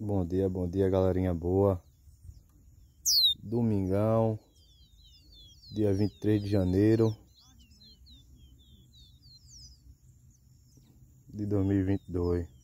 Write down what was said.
Bom dia, bom dia, galerinha boa. Domingão, dia 23 de janeiro de 2022.